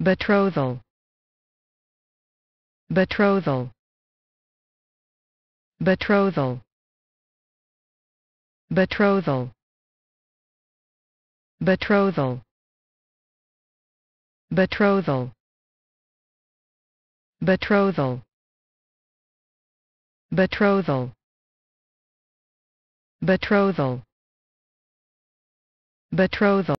betrothal betrothal betrothal betrothal betrothal betrothal betrothal betrothal betrothal betrothal